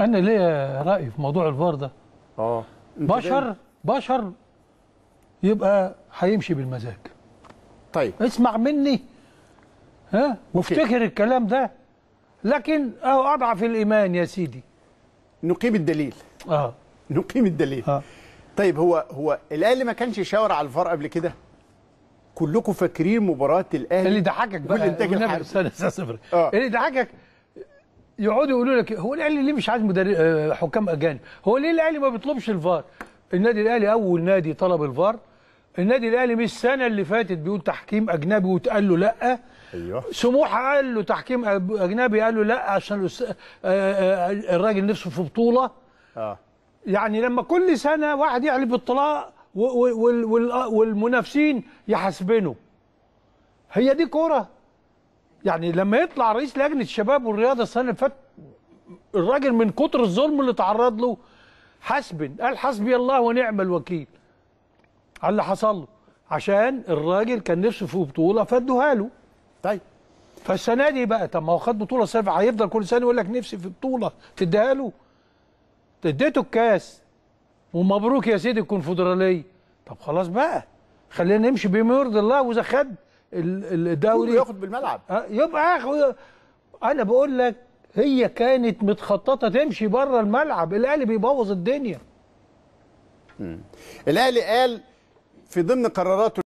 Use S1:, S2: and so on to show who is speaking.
S1: انا ليا راي في موضوع الفار ده اه بشر بشر يبقى هيمشي بالمزاج طيب اسمع مني ها وافتكر الكلام ده لكن اهو اضعف الايمان يا سيدي نقيم الدليل اه نقيم الدليل آه. طيب هو هو الاهلي ما كانش يشاور على الفار قبل كده كلكم فاكرين مباراه الاهلي اللي ضحكك بقى آه. اللي ضحكك يقعدوا يقولوا لك هو الاهلي ليه مش عايز مدرب آه، حكام اجانب؟ هو ليه الاهلي ما بيطلبش الفار؟ النادي الاهلي اول نادي طلب الفار النادي الاهلي مش السنه اللي فاتت بيقول تحكيم اجنبي واتقال له لا ايوه سموحه قال له تحكيم اجنبي قال له لا عشان آه، آه، الراجل نفسه في بطوله اه يعني لما كل سنه واحد يعلي بالطلاق والمنافسين يحاسبينه هي دي كوره يعني لما يطلع رئيس لجنه الشباب والرياضه السنه اللي فاتت الراجل من كتر الظلم اللي تعرض له حسب قال حسبي الله ونعم الوكيل على اللي حصل له عشان الراجل كان نفسه في بطوله فادوها له طيب فالسنه دي بقى طب ما هو خد بطوله سنه هيفضل كل سنه يقول لك نفسي في بطوله تديها له اديته الكاس ومبروك يا سيدي الكونفدراليه طب خلاص بقى خلينا نمشي بما يرضي الله واذا خد الدوري ياخد بالملعب آه، يبقى ياخد انا بقول لك هي كانت متخططه تمشي بره الملعب الاهلي بيبوظ الدنيا الاهلي قال في ضمن قراراته